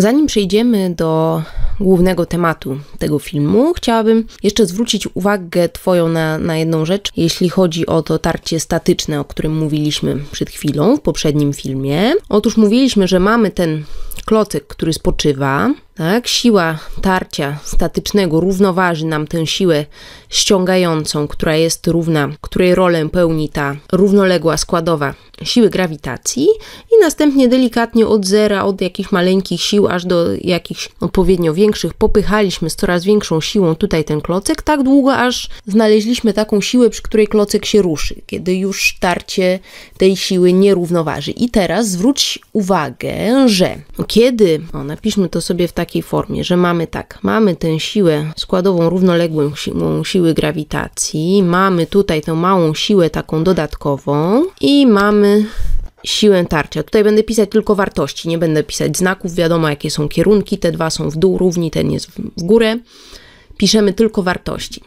Zanim przejdziemy do głównego tematu tego filmu, chciałabym jeszcze zwrócić uwagę Twoją na, na jedną rzecz, jeśli chodzi o to tarcie statyczne, o którym mówiliśmy przed chwilą w poprzednim filmie. Otóż mówiliśmy, że mamy ten klocek, który spoczywa, tak? Siła tarcia statycznego równoważy nam tę siłę ściągającą, która jest równa, której rolę pełni ta równoległa składowa siły grawitacji i następnie delikatnie od zera, od jakichś maleńkich sił aż do jakichś odpowiednio większych popychaliśmy z coraz większą siłą tutaj ten klocek, tak długo aż znaleźliśmy taką siłę, przy której klocek się ruszy, kiedy już tarcie tej siły nie równoważy. I teraz zwróć uwagę, że kiedy, no napiszmy to sobie w taki takiej formie, że mamy tak, mamy tę siłę składową równoległą siłą siły grawitacji, mamy tutaj tę małą siłę taką dodatkową i mamy siłę tarcia. Tutaj będę pisać tylko wartości, nie będę pisać znaków, wiadomo jakie są kierunki, te dwa są w dół równi, ten jest w górę. Piszemy tylko wartości.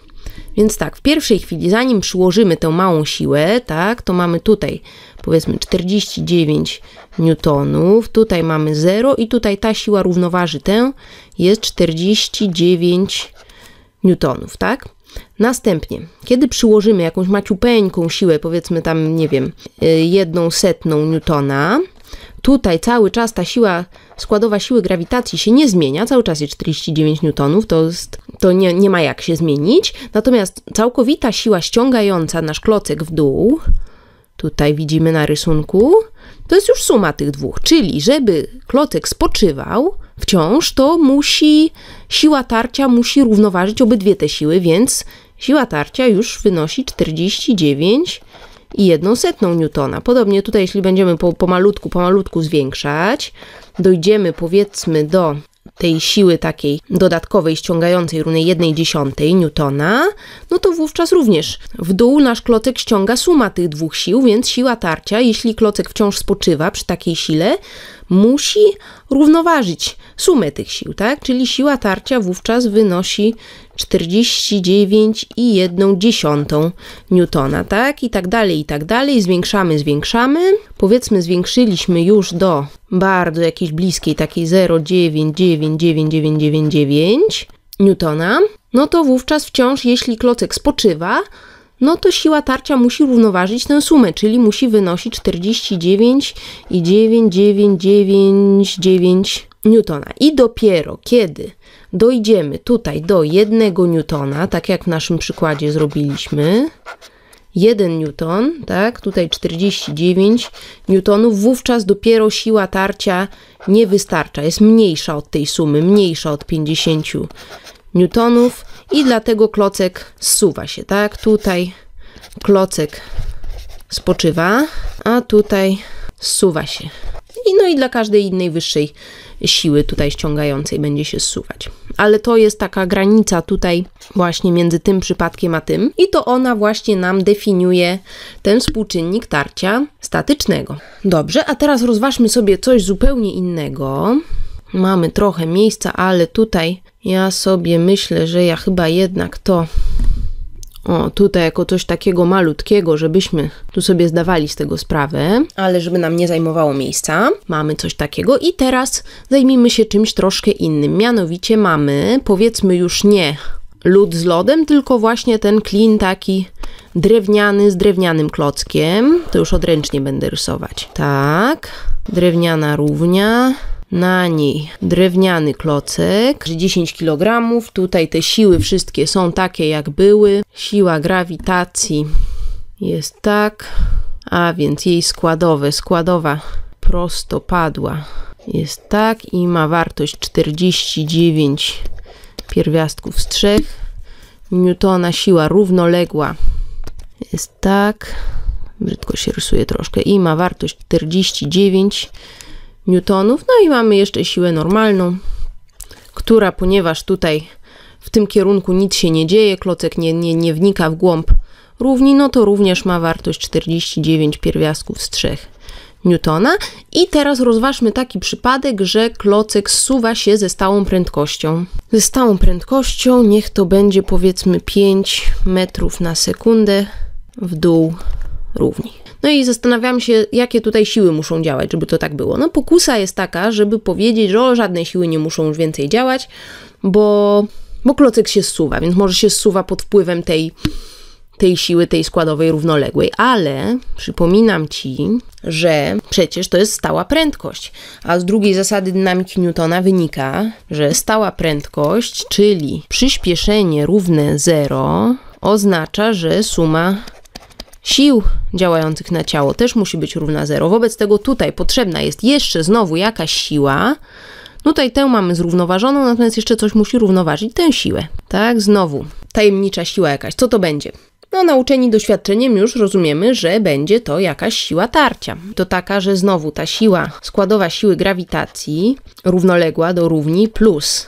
Więc tak, w pierwszej chwili, zanim przyłożymy tę małą siłę, tak, to mamy tutaj powiedzmy 49 newtonów, tutaj mamy 0 i tutaj ta siła równoważy tę, jest 49 newtonów, tak? Następnie, kiedy przyłożymy jakąś maciupeńką siłę, powiedzmy tam, nie wiem, y, jedną setną newtona, tutaj cały czas ta siła, składowa siły grawitacji się nie zmienia, cały czas jest 49 newtonów, to, jest, to nie, nie ma jak się zmienić, natomiast całkowita siła ściągająca nasz klocek w dół, tutaj widzimy na rysunku, to jest już suma tych dwóch. Czyli, żeby klotek spoczywał wciąż, to musi, siła tarcia musi równoważyć obydwie te siły, więc siła tarcia już wynosi 49 i jedną setną newtona. Podobnie tutaj, jeśli będziemy po, po malutku zwiększać, dojdziemy powiedzmy do tej siły takiej dodatkowej, ściągającej równej 1 dziesiątej newtona, no to wówczas również w dół nasz klocek ściąga suma tych dwóch sił, więc siła tarcia, jeśli klocek wciąż spoczywa przy takiej sile, musi równoważyć sumę tych sił, tak? Czyli siła tarcia wówczas wynosi 49,1 newtona, tak? I tak dalej, i tak dalej. Zwiększamy, zwiększamy. Powiedzmy, zwiększyliśmy już do bardzo jakiejś bliskiej, takiej 0,99999 newtona. No to wówczas wciąż, jeśli klocek spoczywa, no to siła tarcia musi równoważyć tę sumę, czyli musi wynosić 49,9999 Newtona. I dopiero kiedy dojdziemy tutaj do jednego Newtona, tak jak w naszym przykładzie zrobiliśmy, 1 Newton, tak, tutaj 49 Newtonów, wówczas dopiero siła tarcia nie wystarcza, jest mniejsza od tej sumy, mniejsza od 50 Newtonów i dlatego klocek zsuwa się, tak, tutaj klocek spoczywa, a tutaj zsuwa się i no i dla każdej innej wyższej siły tutaj ściągającej będzie się zsuwać. Ale to jest taka granica tutaj właśnie między tym przypadkiem a tym i to ona właśnie nam definiuje ten współczynnik tarcia statycznego. Dobrze, a teraz rozważmy sobie coś zupełnie innego. Mamy trochę miejsca, ale tutaj ja sobie myślę, że ja chyba jednak to o, tutaj jako coś takiego malutkiego, żebyśmy tu sobie zdawali z tego sprawę, ale żeby nam nie zajmowało miejsca, mamy coś takiego i teraz zajmijmy się czymś troszkę innym. Mianowicie mamy, powiedzmy już nie lód z lodem, tylko właśnie ten klin taki drewniany z drewnianym klockiem. To już odręcznie będę rysować. Tak, drewniana równia, na niej drewniany klocek, 10 kg. Tutaj te siły wszystkie są takie jak były. Siła grawitacji jest tak, a więc jej składowe, składowa prostopadła jest tak i ma wartość 49 pierwiastków z 3 newtona. Siła równoległa jest tak, brzydko się rysuje troszkę i ma wartość 49 pierwiastków newtonów. No i mamy jeszcze siłę normalną, która ponieważ tutaj w tym kierunku nic się nie dzieje, klocek nie, nie, nie wnika w głąb równi, no to również ma wartość 49 pierwiastków z 3 newtona. I teraz rozważmy taki przypadek, że klocek zsuwa się ze stałą prędkością. Ze stałą prędkością niech to będzie powiedzmy 5 metrów na sekundę w dół równi. No i zastanawiam się, jakie tutaj siły muszą działać, żeby to tak było. No pokusa jest taka, żeby powiedzieć, że o, żadne siły nie muszą już więcej działać, bo, bo klocek się zsuwa, więc może się zsuwa pod wpływem tej, tej siły, tej składowej równoległej. Ale przypominam Ci, że przecież to jest stała prędkość, a z drugiej zasady dynamiki Newtona wynika, że stała prędkość, czyli przyspieszenie równe 0 oznacza, że suma sił działających na ciało też musi być równa zero. Wobec tego tutaj potrzebna jest jeszcze znowu jakaś siła. Tutaj tę mamy zrównoważoną, natomiast jeszcze coś musi równoważyć tę siłę. Tak, znowu tajemnicza siła jakaś. Co to będzie? No, nauczeni doświadczeniem już rozumiemy, że będzie to jakaś siła tarcia. To taka, że znowu ta siła składowa siły grawitacji równoległa do równi plus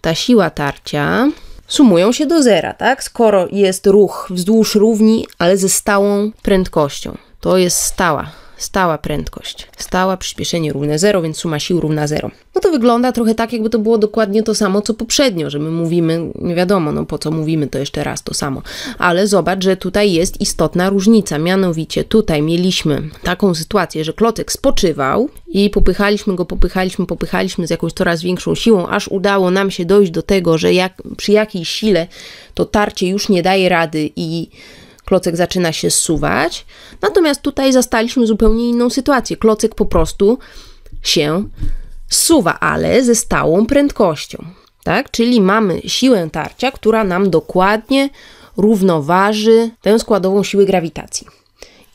ta siła tarcia sumują się do zera, tak? Skoro jest ruch wzdłuż równi, ale ze stałą prędkością. To jest stała stała prędkość, stała przyspieszenie równe 0, więc suma sił równa 0. No to wygląda trochę tak, jakby to było dokładnie to samo, co poprzednio, że my mówimy, nie wiadomo, no po co mówimy to jeszcze raz to samo, ale zobacz, że tutaj jest istotna różnica, mianowicie tutaj mieliśmy taką sytuację, że klotek spoczywał i popychaliśmy go, popychaliśmy, popychaliśmy z jakąś coraz większą siłą, aż udało nam się dojść do tego, że jak, przy jakiej sile to tarcie już nie daje rady i klocek zaczyna się zsuwać. Natomiast tutaj zastaliśmy zupełnie inną sytuację. Klocek po prostu się zsuwa, ale ze stałą prędkością. Tak? Czyli mamy siłę tarcia, która nam dokładnie równoważy tę składową siły grawitacji.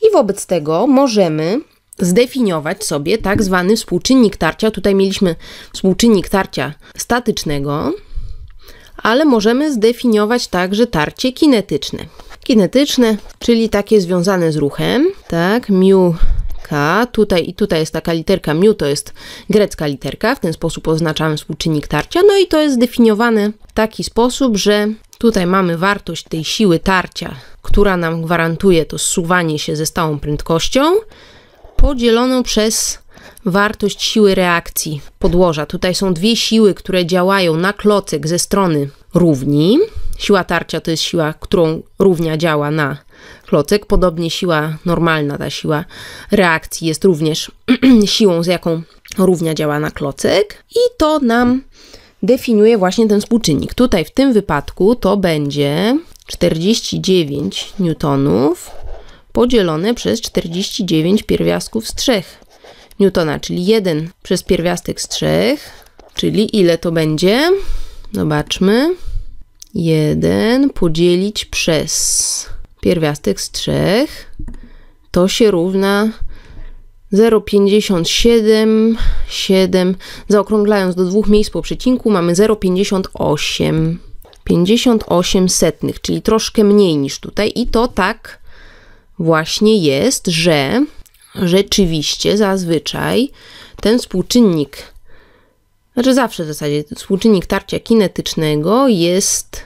I wobec tego możemy zdefiniować sobie tak zwany współczynnik tarcia. Tutaj mieliśmy współczynnik tarcia statycznego, ale możemy zdefiniować także tarcie kinetyczne. Kinetyczne, czyli takie związane z ruchem, tak? Miu tutaj i tutaj jest taka literka mu, to jest grecka literka, w ten sposób oznaczamy współczynnik tarcia, no i to jest zdefiniowane w taki sposób, że tutaj mamy wartość tej siły tarcia, która nam gwarantuje to zsuwanie się ze stałą prędkością, podzieloną przez wartość siły reakcji podłoża. Tutaj są dwie siły, które działają na klocek ze strony równi, Siła tarcia to jest siła, którą równia działa na klocek. Podobnie siła normalna, ta siła reakcji jest również siłą, z jaką równia działa na klocek. I to nam definiuje właśnie ten współczynnik. Tutaj w tym wypadku to będzie 49 newtonów podzielone przez 49 pierwiastków z 3 newtona, czyli 1 przez pierwiastek z 3, czyli ile to będzie? Zobaczmy. 1 podzielić przez pierwiastek z 3 to się równa 0,57, 7, zaokrąglając do dwóch miejsc po przecinku mamy 0,58. 58 setnych, czyli troszkę mniej niż tutaj i to tak właśnie jest, że rzeczywiście zazwyczaj ten współczynnik znaczy zawsze w zasadzie współczynnik tarcia kinetycznego jest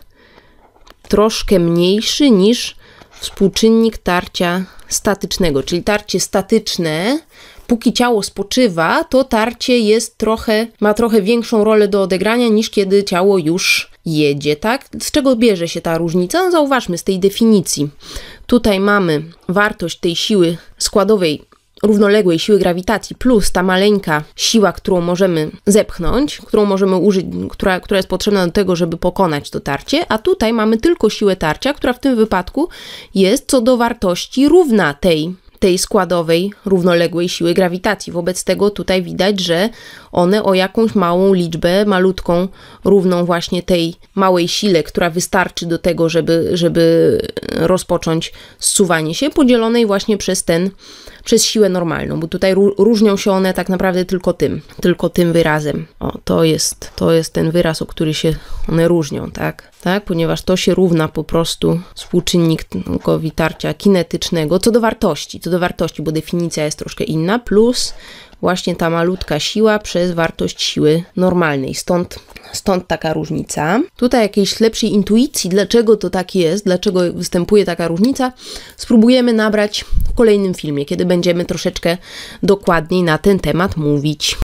troszkę mniejszy niż współczynnik tarcia statycznego, czyli tarcie statyczne, póki ciało spoczywa, to tarcie jest trochę, ma trochę większą rolę do odegrania niż kiedy ciało już jedzie, tak? Z czego bierze się ta różnica? No zauważmy z tej definicji. Tutaj mamy wartość tej siły składowej równoległej siły grawitacji plus ta maleńka siła, którą możemy zepchnąć, którą możemy użyć, która, która jest potrzebna do tego, żeby pokonać to tarcie, a tutaj mamy tylko siłę tarcia, która w tym wypadku jest co do wartości równa tej tej składowej równoległej siły grawitacji. Wobec tego tutaj widać, że one o jakąś małą liczbę, malutką, równą właśnie tej małej sile, która wystarczy do tego, żeby, żeby rozpocząć zsuwanie się, podzielonej właśnie przez ten przez siłę normalną, bo tutaj różnią się one tak naprawdę tylko tym, tylko tym wyrazem. O, to jest, to jest ten wyraz, o który się one różnią, tak? Tak, ponieważ to się równa po prostu współczynnikowi tarcia kinetycznego co do wartości, co do wartości, bo definicja jest troszkę inna, plus właśnie ta malutka siła przez wartość siły normalnej. Stąd, stąd taka różnica. Tutaj jakiejś lepszej intuicji, dlaczego to tak jest, dlaczego występuje taka różnica, spróbujemy nabrać w kolejnym filmie, kiedy będziemy troszeczkę dokładniej na ten temat mówić.